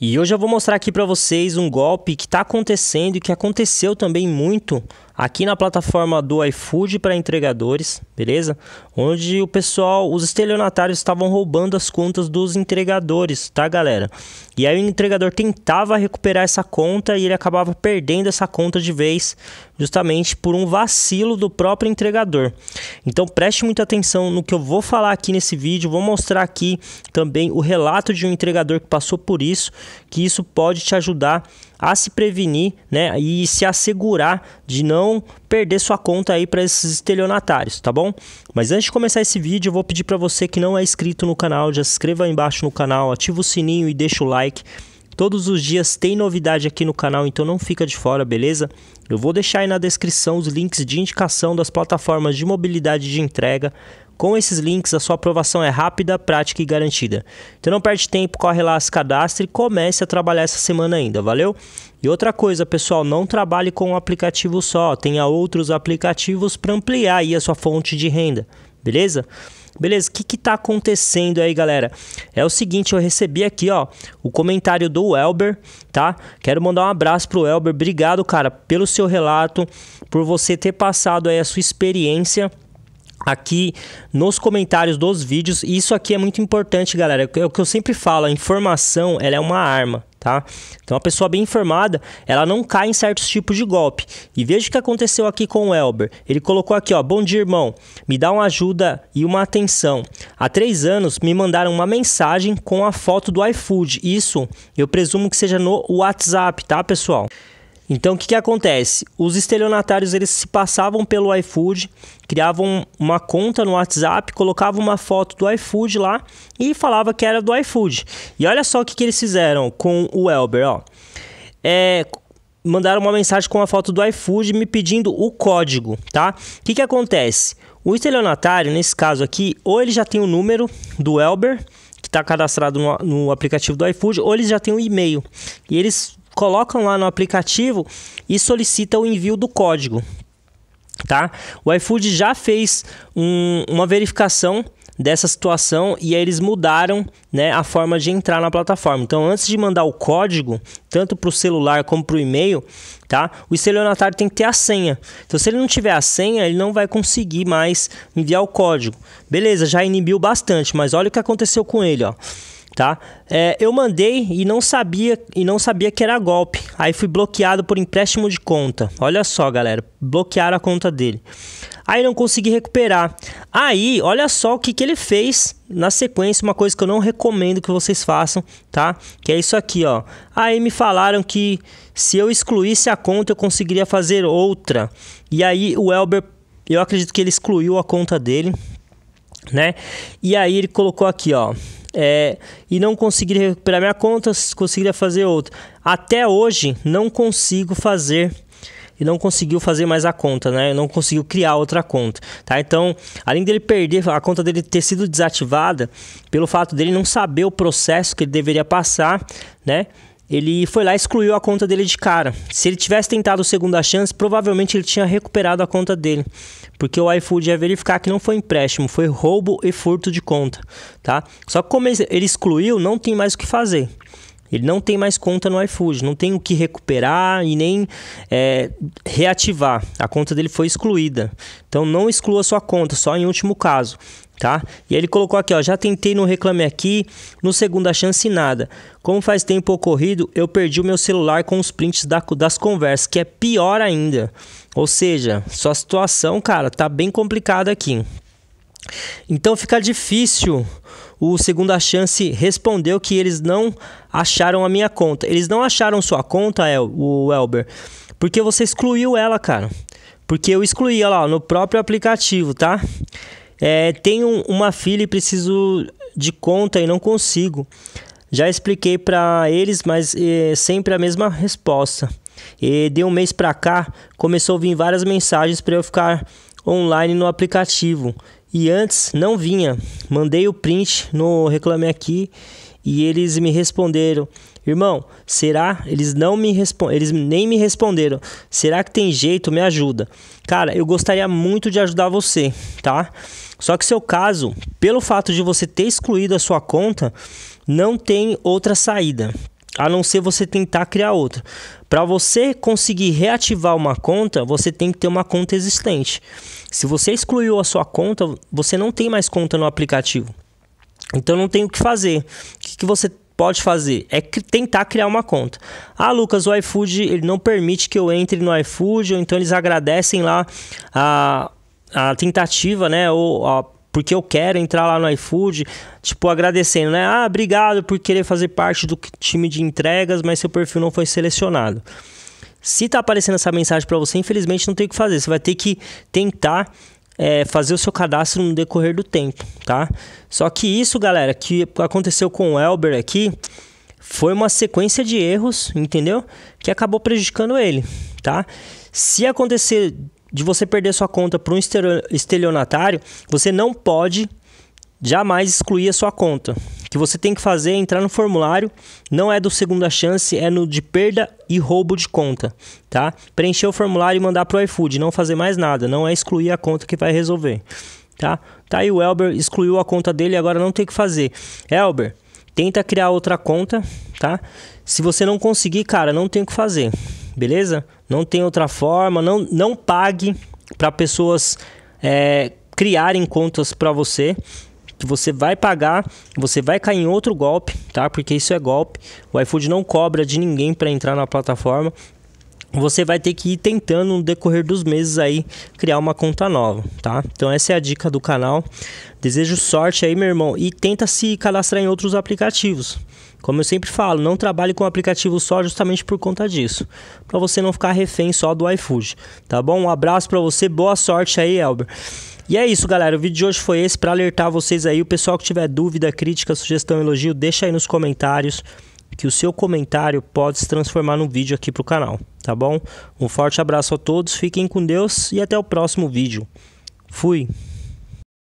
E hoje eu vou mostrar aqui para vocês um golpe que está acontecendo e que aconteceu também muito aqui na plataforma do iFood para entregadores, beleza? Onde o pessoal, os estelionatários estavam roubando as contas dos entregadores, tá, galera? E aí o entregador tentava recuperar essa conta e ele acabava perdendo essa conta de vez, justamente por um vacilo do próprio entregador. Então preste muita atenção no que eu vou falar aqui nesse vídeo, vou mostrar aqui também o relato de um entregador que passou por isso, que isso pode te ajudar a se prevenir né, e se assegurar de não perder sua conta aí para esses estelionatários, tá bom? Mas antes de começar esse vídeo, eu vou pedir para você que não é inscrito no canal, já se inscreva aí embaixo no canal, ativa o sininho e deixa o like Todos os dias tem novidade aqui no canal, então não fica de fora, beleza? Eu vou deixar aí na descrição os links de indicação das plataformas de mobilidade de entrega. Com esses links, a sua aprovação é rápida, prática e garantida. Então não perde tempo, corre lá, se cadastre e comece a trabalhar essa semana ainda, valeu? E outra coisa, pessoal, não trabalhe com um aplicativo só, tenha outros aplicativos para ampliar aí a sua fonte de renda beleza? Beleza, o que, que tá acontecendo aí, galera? É o seguinte, eu recebi aqui, ó, o comentário do Elber, tá? Quero mandar um abraço pro Elber. Obrigado, cara, pelo seu relato, por você ter passado aí a sua experiência aqui nos comentários dos vídeos. E isso aqui é muito importante, galera. É o que eu sempre falo, a informação, ela é uma arma tá? Então a pessoa bem informada, ela não cai em certos tipos de golpe. E veja o que aconteceu aqui com o Elber. Ele colocou aqui, ó, bom dia irmão, me dá uma ajuda e uma atenção. Há três anos me mandaram uma mensagem com a foto do iFood. Isso, eu presumo que seja no WhatsApp, tá, pessoal? Então, o que, que acontece? Os estelionatários eles se passavam pelo iFood, criavam uma conta no WhatsApp, colocavam uma foto do iFood lá e falava que era do iFood. E olha só o que, que eles fizeram com o Elber, ó. É, mandaram uma mensagem com a foto do iFood me pedindo o código, tá? O que, que acontece? O estelionatário, nesse caso aqui, ou ele já tem o número do Elber, que está cadastrado no, no, aplicativo do iFood, ou eles já tem o e-mail. E eles colocam lá no aplicativo e solicitam o envio do código. Tá? O iFood já fez um, uma verificação dessa situação e aí eles mudaram né, a forma de entrar na plataforma. Então, antes de mandar o código, tanto para o celular como para o e-mail, tá, o estelionatário tem que ter a senha. Então, se ele não tiver a senha, ele não vai conseguir mais enviar o código. Beleza, já inibiu bastante, mas olha o que aconteceu com ele. Ó tá? É, eu mandei e não sabia e não sabia que era golpe. Aí fui bloqueado por empréstimo de conta. Olha só, galera, bloquearam a conta dele. Aí não consegui recuperar. Aí, olha só o que, que ele fez na sequência, uma coisa que eu não recomendo que vocês façam, tá? Que é isso aqui, ó. Aí me falaram que se eu excluísse a conta, eu conseguiria fazer outra. E aí o Elber eu acredito que ele excluiu a conta dele, né? E aí ele colocou aqui, ó, é, e não conseguiria recuperar minha conta, conseguiria fazer outra. Até hoje não consigo fazer e não conseguiu fazer mais a conta, né? Não conseguiu criar outra conta, tá? Então, além dele perder a conta dele ter sido desativada pelo fato dele não saber o processo que ele deveria passar, né? ele foi lá e excluiu a conta dele de cara. Se ele tivesse tentado segunda chance, provavelmente ele tinha recuperado a conta dele. Porque o iFood ia verificar que não foi empréstimo, foi roubo e furto de conta, tá? Só que como ele excluiu, não tem mais o que fazer. Ele não tem mais conta no iFood, não tem o que recuperar e nem é, reativar. A conta dele foi excluída. Então não exclua sua conta, só em último caso tá? E ele colocou aqui, ó, já tentei no Reclame Aqui, no Segunda Chance nada. Como faz tempo ocorrido, eu perdi o meu celular com os prints da, das conversas, que é pior ainda. Ou seja, sua situação, cara, tá bem complicada aqui. Então fica difícil o Segunda Chance respondeu que eles não acharam a minha conta. Eles não acharam sua conta, El, o Elber, porque você excluiu ela, cara. Porque eu excluí ela no próprio aplicativo, tá? É, tenho uma filha e preciso de conta e não consigo. Já expliquei para eles, mas é, sempre a mesma resposta. E de um mês para cá, começou a vir várias mensagens para eu ficar online no aplicativo. E antes não vinha. Mandei o print no Reclame Aqui e eles me responderam: "Irmão, será? Eles não me respondem, eles nem me responderam. Será que tem jeito? Me ajuda." Cara, eu gostaria muito de ajudar você, tá? Só que seu caso, pelo fato de você ter excluído a sua conta, não tem outra saída, a não ser você tentar criar outra. Para você conseguir reativar uma conta, você tem que ter uma conta existente. Se você excluiu a sua conta, você não tem mais conta no aplicativo. Então não tem o que fazer. O que, que você pode fazer é tentar criar uma conta. Ah, Lucas, o iFood ele não permite que eu entre no iFood, ou então eles agradecem lá a a tentativa, né? Ou a, porque eu quero entrar lá no iFood, tipo, agradecendo, né? Ah, obrigado por querer fazer parte do time de entregas, mas seu perfil não foi selecionado. Se tá aparecendo essa mensagem para você, infelizmente não tem o que fazer. Você vai ter que tentar é, fazer o seu cadastro no decorrer do tempo, tá? Só que isso, galera, que aconteceu com o Elber aqui, foi uma sequência de erros, entendeu? Que acabou prejudicando ele, tá? Se acontecer de você perder sua conta para um estelionatário, você não pode jamais excluir a sua conta. O que você tem que fazer é entrar no formulário, não é do segunda chance, é no de perda e roubo de conta, tá? Preencher o formulário e mandar para o iFood, não fazer mais nada, não é excluir a conta que vai resolver, tá? Tá aí o Elber excluiu a conta dele agora não tem o que fazer. Elber, tenta criar outra conta, tá? Se você não conseguir, cara, não tem o que fazer beleza? Não tem outra forma, não, não pague para pessoas é, criarem contas para você que você vai pagar, você vai cair em outro golpe, tá? Porque isso é golpe. O iFood não cobra de ninguém para entrar na plataforma você vai ter que ir tentando no decorrer dos meses aí criar uma conta nova, tá? Então essa é a dica do canal. Desejo sorte aí, meu irmão, e tenta se cadastrar em outros aplicativos. Como eu sempre falo, não trabalhe com aplicativo só justamente por conta disso, para você não ficar refém só do iFood, tá bom? Um abraço para você, boa sorte aí, Elber. E é isso, galera. O vídeo de hoje foi esse para alertar vocês aí. O pessoal que tiver dúvida, crítica, sugestão, elogio, deixa aí nos comentários que o seu comentário pode se transformar num vídeo aqui para o canal, tá bom? Um forte abraço a todos, fiquem com Deus e até o próximo vídeo. Fui!